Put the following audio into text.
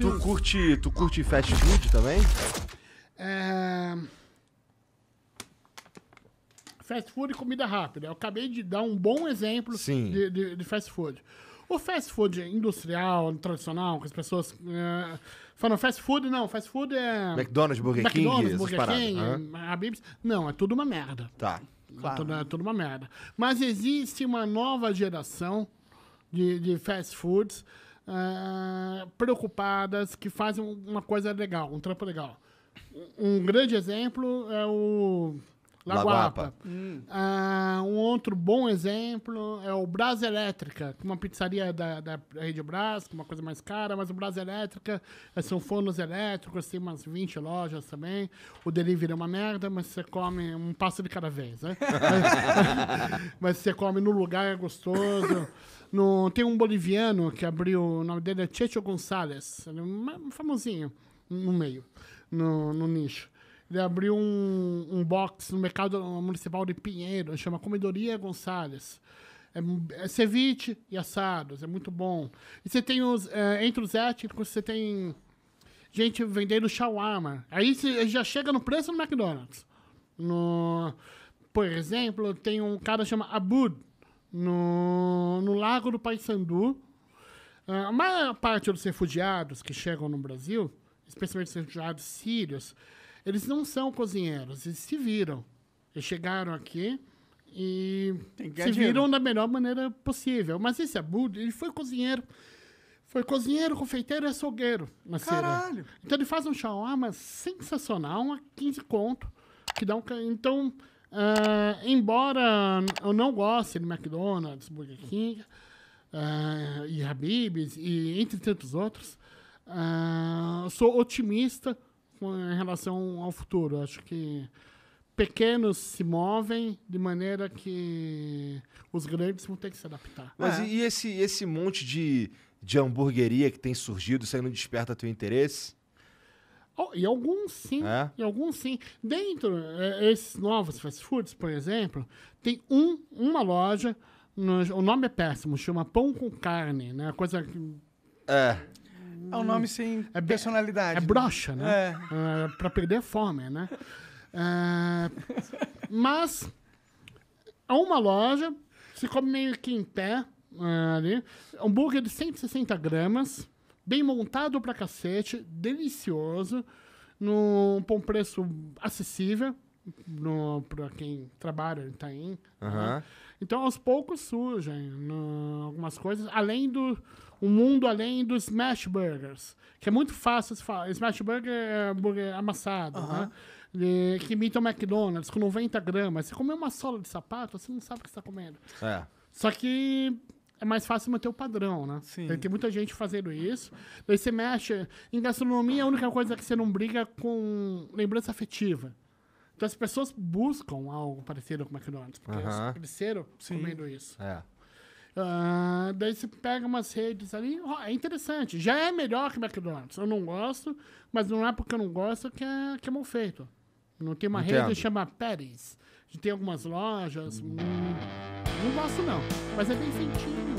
Tu curte, tu curte fast food também? É... Fast food e comida rápida. Eu acabei de dar um bom exemplo de, de, de, fast food. O fast food industrial, tradicional, que as pessoas uh, falam fast food, não, fast food é. McDonald's, Burger King, McDonald's, Burger King, uhum. Habib's. Não, é tudo uma merda. Tá. Claro. É, tudo, é tudo uma merda. Mas existe uma nova geração de, de fast foods uh, preocupadas, que fazem uma coisa legal, um trampo legal. Um grande exemplo é o Lagoapa. Uh, ah, um outro bom exemplo é o Brás Elétrica, uma pizzaria da, da Rede Brás, uma coisa mais cara, mas o Brás Elétrica eh, são fornos elétricos, tem umas 20 lojas também. O delivery é uma merda, mas você come um passo de cada vez, né? mas você come no lugar, é gostoso. No, tem um boliviano que abriu, o nome dele é Checho Gonçalves, é um famosinho no meio, no, no nicho. Ele abriu um, um box no mercado municipal de Pinheiro, chama Comedoria Gonçalves. É, é, ceviche e assados, é muito bom. E você tem os, é, entre os étnicos, você tem gente vendendo shawarma. Aí você já chega no preço do McDonald's. No, por exemplo, tem um cara que chama Abud, no, no Lago do Paissandu. Ah, a maior parte dos refugiados que chegam no Brasil, especialmente os refugiados sírios, eles não são cozinheiros, eles se viram. Eles chegaram aqui e se viram da melhor maneira possível. Mas esse Abud, ele foi cozinheiro. Foi cozinheiro, confeiteiro e açougueiro na Caralho! Então ele faz um shawarma sensacional, a 15 conto, que dá um... Então... Uh, embora eu não goste de McDonald's, Burger King uh, e Habib's e entre tantos outros, uh, sou otimista com, em relação ao futuro. Acho que pequenos se movem de maneira que os grandes vão ter que se adaptar. Mas é. e esse, esse monte de, de hamburgueria que tem surgido, isso aí não desperta teu interesse? E alguns sim. É? E alguns sim. Dentro, é, esses novos fast foods, por exemplo, tem um, uma loja, no, o nome é péssimo, chama Pão com Carne, né? Coisa. É. É um nome sem é, personalidade. É né? broxa brocha, né? É. é. pra perder fome, né? É, mas é uma loja, se come meio que em pé ali. Hambúrguer de 160 gramas bem montado pra cacete, delicioso, num bom preço acessível no, pra quem trabalha em Itaim. Uhum. Né? Então, aos poucos surgem no, algumas coisas, além do um mundo além dos smash burgers, que é muito fácil se falar. Smash burger é hambúrguer amassado, uhum. né? E, que imita o McDonald's com 90 gramas. Você comeu uma sola de sapato, você não sabe o que está comendo. É. Só que é mais fácil manter o padrão, né? Sim. Tem muita gente fazendo isso. Daí você mexe. Em gastronomia, a única coisa é que você não briga é com lembrança afetiva. Então as pessoas buscam algo parecido com o McDonald's, porque uhum. eles cresceram Sim. comendo isso. É. Uh, daí você pega umas redes ali, oh, é interessante. Já é melhor que o McDonald's. Eu não gosto, mas não é porque eu não gosto que é, que é mal feito. Não tem uma Entendo. rede que chama Pérez. Tem algumas lojas. Hum. Não gosto não, mas é bem feitinho.